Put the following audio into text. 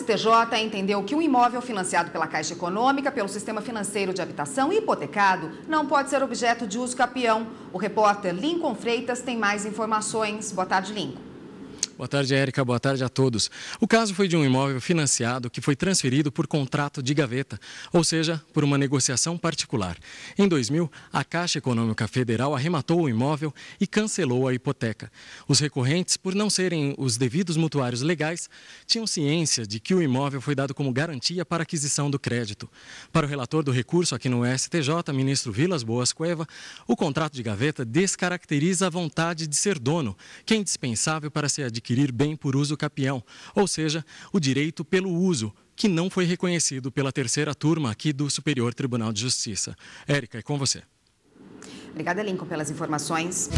STJ entendeu que um imóvel financiado pela Caixa Econômica, pelo Sistema Financeiro de Habitação e hipotecado, não pode ser objeto de uso capião. O repórter Lincoln Freitas tem mais informações. Boa tarde, Lincoln. Boa tarde, Érica. Boa tarde a todos. O caso foi de um imóvel financiado que foi transferido por contrato de gaveta, ou seja, por uma negociação particular. Em 2000, a Caixa Econômica Federal arrematou o imóvel e cancelou a hipoteca. Os recorrentes, por não serem os devidos mutuários legais, tinham ciência de que o imóvel foi dado como garantia para aquisição do crédito. Para o relator do recurso aqui no STJ, ministro Vilas Boas Cueva, o contrato de gaveta descaracteriza a vontade de ser dono, que é indispensável para ser adquirido adquirir bem por uso capião, ou seja, o direito pelo uso, que não foi reconhecido pela terceira turma aqui do Superior Tribunal de Justiça. Érica, é com você. Obrigada, Lincoln, pelas informações.